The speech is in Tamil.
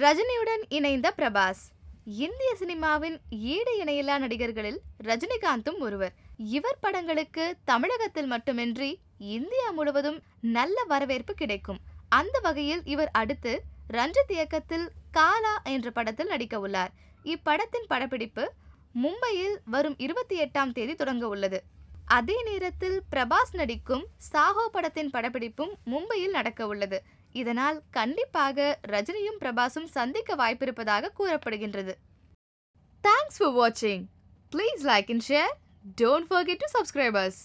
ரஜினியுடன் இணைந்த பிரபாஸ் இந்திய சினிமாவின் ஈடு இணையில்லா நடிகர்களில் ரஜினிகாந்தும் ஒருவர் இவர் படங்களுக்கு தமிழகத்தில் மட்டுமின்றி இந்தியா முழுவதும் நல்ல வரவேற்பு கிடைக்கும் அந்த வகையில் இவர் அடுத்து ரஞ்சித் இயக்கத்தில் காலா என்ற படத்தில் நடிக்க உள்ளார் இப்படத்தின் படப்பிடிப்பு மும்பையில் வரும் இருபத்தி எட்டாம் தேதி தொடங்க உள்ளது அதே நேரத்தில் பிரபாஸ் நடிக்கும் சாகோ படத்தின் படப்பிடிப்பும் மும்பையில் நடக்க உள்ளது இதனால் கண்டிப்பாக ரஜினியும் பிரபாஸும் சந்திக்க வாய்ப்பிருப்பதாக கூறப்படுகின்றது தேங்க்ஸ் ஃபார் வாட்சிங் please like and share don't forget to subscribers